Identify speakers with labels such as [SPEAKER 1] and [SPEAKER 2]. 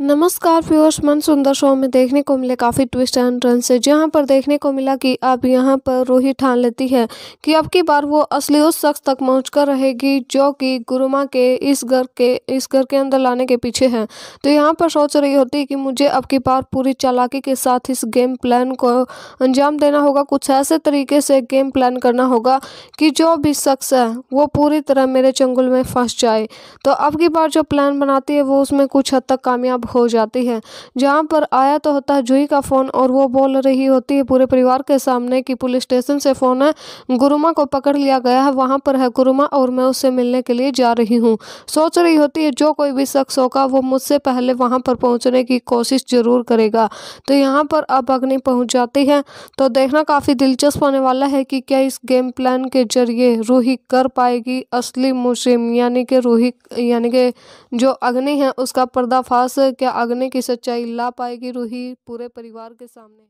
[SPEAKER 1] नमस्कार व्यूअर्स मन सुंदर शो में देखने को मिले काफ़ी ट्विस्ट एंड टर्न से जहाँ पर देखने को मिला कि अब यहाँ पर रोही ठान लेती है कि अब की बार वो असली उस शख्स तक पहुँच कर रहेगी जो कि गुरुमा के इस घर के इस घर के अंदर लाने के पीछे है तो यहाँ पर सोच रही होती है कि मुझे अब की बार पूरी चालाकी के साथ इस गेम प्लान को अंजाम देना होगा कुछ ऐसे तरीके से गेम प्लान करना होगा कि जो भी शख्स है वो पूरी तरह मेरे चंगुल में फंस जाए तो अब की बार जो प्लान बनाती है वो उसमें कुछ हद तक कामयाब गायब हो जाती है जहाँ पर आया तो होता है जूही का फ़ोन और वो बोल रही होती है पूरे परिवार के सामने कि पुलिस स्टेशन से फ़ोन है गुरुमा को पकड़ लिया गया है वहाँ पर है गुरुमा और मैं उससे मिलने के लिए जा रही हूँ सोच रही होती है जो कोई भी शख्स होगा वो मुझसे पहले वहाँ पर पहुँचने की कोशिश ज़रूर करेगा तो यहाँ पर अब अग्नि पहुँच जाती है तो देखना काफ़ी दिलचस्प होने वाला है कि क्या इस गेम प्लान के जरिए रूही कर पाएगी असली मुस्लिम यानी कि रूही यानी कि जो अग्नि है उसका पर्दाफाश क्या आंगने की सच्चाई ला पाएगी रूही पूरे परिवार के सामने